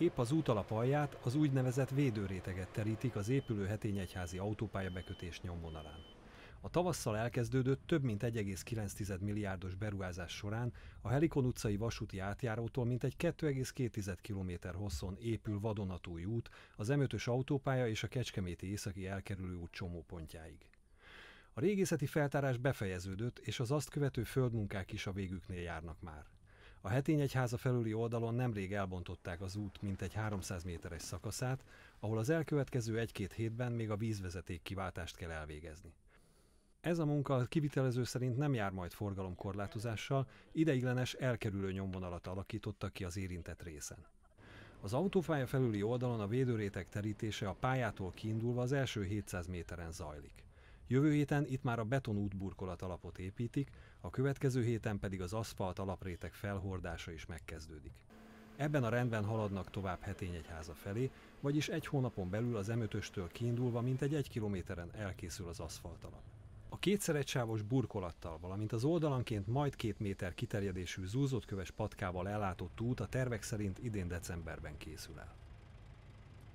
Épp az alap alját az úgynevezett védőréteget terítik az épülő hetényegyházi autópálya bekötés nyomvonalán. A tavasszal elkezdődött több mint 1,9 milliárdos beruházás során a Helikon utcai vasúti átjárótól mintegy 2,2 km hosszon épül vadonatúj út az m autópálya és a Kecskeméti északi elkerülő út csomópontjáig. A régészeti feltárás befejeződött, és az azt követő földmunkák is a végüknél járnak már. A Hetényegyháza felüli oldalon nemrég elbontották az út mintegy 300 méteres szakaszát, ahol az elkövetkező egy-két hétben még a vízvezeték kiváltást kell elvégezni. Ez a munka a kivitelező szerint nem jár majd forgalomkorlátozással, ideiglenes elkerülő nyomvonalat alakította ki az érintett részen. Az autópálya felüli oldalon a védőrétek terítése a pályától kiindulva az első 700 méteren zajlik. Jövő héten itt már a beton útburkolat alapot építik, a következő héten pedig az aszfalt alapréteg felhordása is megkezdődik. Ebben a rendben haladnak tovább Hetényegyháza felé, vagyis egy hónapon belül az m kiindulva mintegy egy kilométeren elkészül az aszfalt alap. A kétszer egysávos burkolattal, valamint az oldalanként majd két méter kiterjedésű köves patkával ellátott út a tervek szerint idén decemberben készül el.